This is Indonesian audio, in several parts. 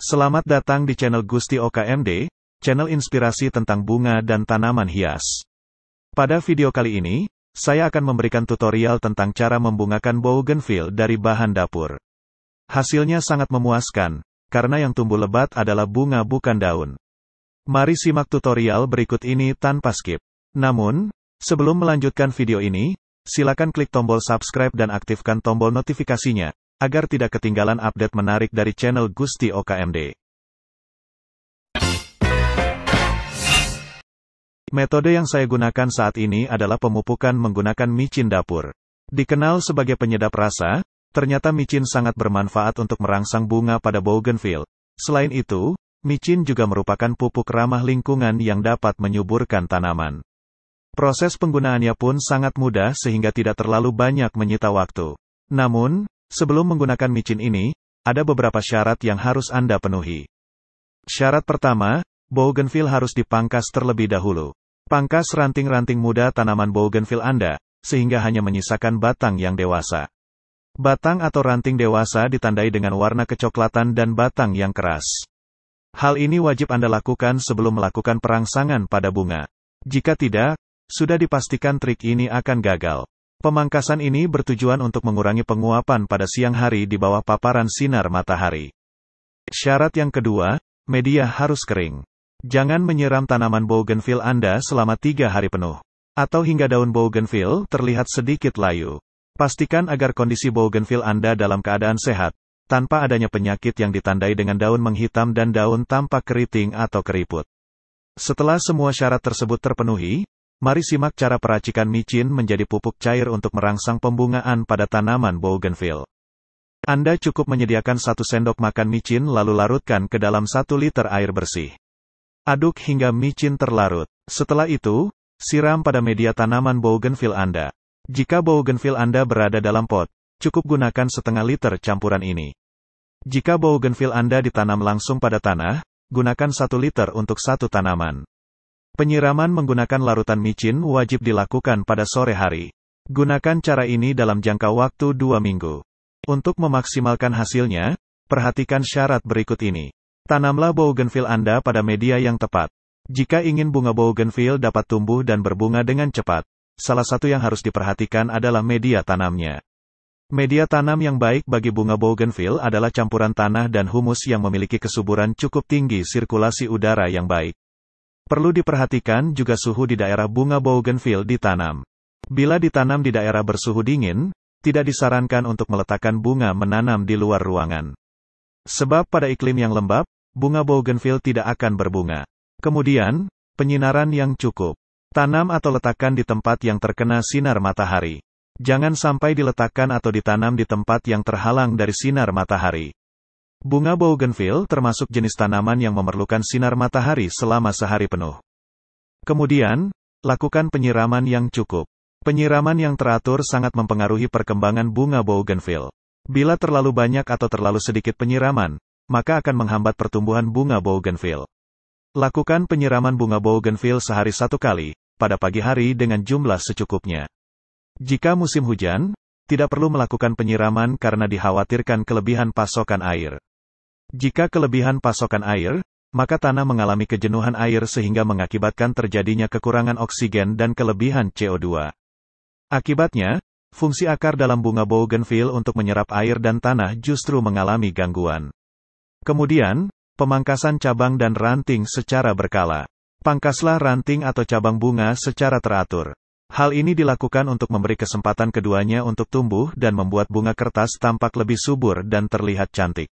Selamat datang di channel Gusti OKMD, channel inspirasi tentang bunga dan tanaman hias. Pada video kali ini, saya akan memberikan tutorial tentang cara membungakan bougainville dari bahan dapur. Hasilnya sangat memuaskan, karena yang tumbuh lebat adalah bunga bukan daun. Mari simak tutorial berikut ini tanpa skip. Namun, sebelum melanjutkan video ini, silakan klik tombol subscribe dan aktifkan tombol notifikasinya, agar tidak ketinggalan update menarik dari channel Gusti OKMD. Metode yang saya gunakan saat ini adalah pemupukan menggunakan micin dapur. Dikenal sebagai penyedap rasa, ternyata micin sangat bermanfaat untuk merangsang bunga pada bougainville. Selain itu, micin juga merupakan pupuk ramah lingkungan yang dapat menyuburkan tanaman. Proses penggunaannya pun sangat mudah sehingga tidak terlalu banyak menyita waktu. Namun, Sebelum menggunakan micin ini, ada beberapa syarat yang harus Anda penuhi. Syarat pertama, bougainville harus dipangkas terlebih dahulu. Pangkas ranting-ranting muda tanaman bougainville Anda, sehingga hanya menyisakan batang yang dewasa. Batang atau ranting dewasa ditandai dengan warna kecoklatan dan batang yang keras. Hal ini wajib Anda lakukan sebelum melakukan perangsangan pada bunga. Jika tidak, sudah dipastikan trik ini akan gagal. Pemangkasan ini bertujuan untuk mengurangi penguapan pada siang hari di bawah paparan sinar matahari. Syarat yang kedua, media harus kering. Jangan menyiram tanaman bougainville Anda selama tiga hari penuh. Atau hingga daun bougainville terlihat sedikit layu. Pastikan agar kondisi bougainville Anda dalam keadaan sehat, tanpa adanya penyakit yang ditandai dengan daun menghitam dan daun tampak keriting atau keriput. Setelah semua syarat tersebut terpenuhi, Mari simak cara peracikan micin menjadi pupuk cair untuk merangsang pembungaan pada tanaman bougainville. Anda cukup menyediakan satu sendok makan micin lalu larutkan ke dalam satu liter air bersih. Aduk hingga micin terlarut. Setelah itu, siram pada media tanaman bougainville Anda. Jika bougainville Anda berada dalam pot, cukup gunakan setengah liter campuran ini. Jika bougainville Anda ditanam langsung pada tanah, gunakan satu liter untuk satu tanaman. Penyiraman menggunakan larutan micin wajib dilakukan pada sore hari. Gunakan cara ini dalam jangka waktu dua minggu. Untuk memaksimalkan hasilnya, perhatikan syarat berikut ini. Tanamlah bougainville Anda pada media yang tepat. Jika ingin bunga bougainville dapat tumbuh dan berbunga dengan cepat, salah satu yang harus diperhatikan adalah media tanamnya. Media tanam yang baik bagi bunga bougainville adalah campuran tanah dan humus yang memiliki kesuburan cukup tinggi sirkulasi udara yang baik. Perlu diperhatikan juga suhu di daerah bunga bougainville ditanam. Bila ditanam di daerah bersuhu dingin, tidak disarankan untuk meletakkan bunga menanam di luar ruangan. Sebab pada iklim yang lembab, bunga bougainville tidak akan berbunga. Kemudian, penyinaran yang cukup. Tanam atau letakkan di tempat yang terkena sinar matahari. Jangan sampai diletakkan atau ditanam di tempat yang terhalang dari sinar matahari. Bunga bougainville termasuk jenis tanaman yang memerlukan sinar matahari selama sehari penuh. Kemudian, lakukan penyiraman yang cukup. Penyiraman yang teratur sangat mempengaruhi perkembangan bunga bougainville. Bila terlalu banyak atau terlalu sedikit penyiraman, maka akan menghambat pertumbuhan bunga bougainville. Lakukan penyiraman bunga bougainville sehari satu kali, pada pagi hari dengan jumlah secukupnya. Jika musim hujan, tidak perlu melakukan penyiraman karena dikhawatirkan kelebihan pasokan air. Jika kelebihan pasokan air, maka tanah mengalami kejenuhan air sehingga mengakibatkan terjadinya kekurangan oksigen dan kelebihan CO2. Akibatnya, fungsi akar dalam bunga bougainville untuk menyerap air dan tanah justru mengalami gangguan. Kemudian, pemangkasan cabang dan ranting secara berkala. Pangkaslah ranting atau cabang bunga secara teratur. Hal ini dilakukan untuk memberi kesempatan keduanya untuk tumbuh dan membuat bunga kertas tampak lebih subur dan terlihat cantik.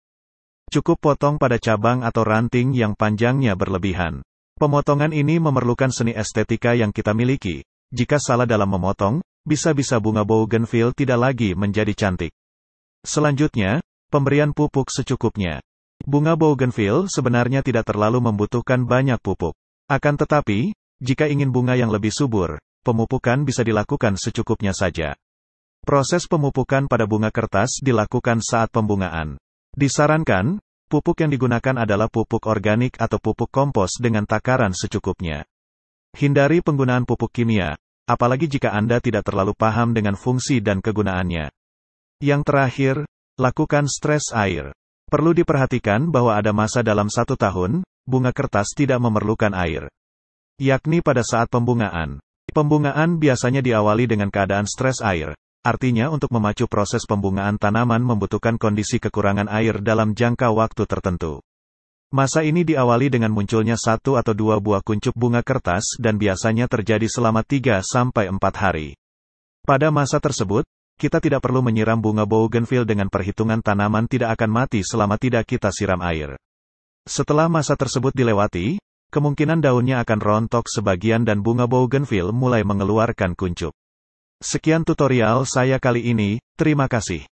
Cukup potong pada cabang atau ranting yang panjangnya berlebihan. Pemotongan ini memerlukan seni estetika yang kita miliki. Jika salah dalam memotong, bisa-bisa bunga bougainville tidak lagi menjadi cantik. Selanjutnya, pemberian pupuk secukupnya. Bunga bougainville sebenarnya tidak terlalu membutuhkan banyak pupuk. Akan tetapi, jika ingin bunga yang lebih subur, pemupukan bisa dilakukan secukupnya saja. Proses pemupukan pada bunga kertas dilakukan saat pembungaan. Disarankan, pupuk yang digunakan adalah pupuk organik atau pupuk kompos dengan takaran secukupnya. Hindari penggunaan pupuk kimia, apalagi jika Anda tidak terlalu paham dengan fungsi dan kegunaannya. Yang terakhir, lakukan stres air. Perlu diperhatikan bahwa ada masa dalam satu tahun, bunga kertas tidak memerlukan air. Yakni pada saat pembungaan. Pembungaan biasanya diawali dengan keadaan stres air, Artinya untuk memacu proses pembungaan tanaman membutuhkan kondisi kekurangan air dalam jangka waktu tertentu. Masa ini diawali dengan munculnya satu atau dua buah kuncup bunga kertas dan biasanya terjadi selama tiga sampai empat hari. Pada masa tersebut, kita tidak perlu menyiram bunga bougainville dengan perhitungan tanaman tidak akan mati selama tidak kita siram air. Setelah masa tersebut dilewati, kemungkinan daunnya akan rontok sebagian dan bunga bougainville mulai mengeluarkan kuncup. Sekian tutorial saya kali ini, terima kasih.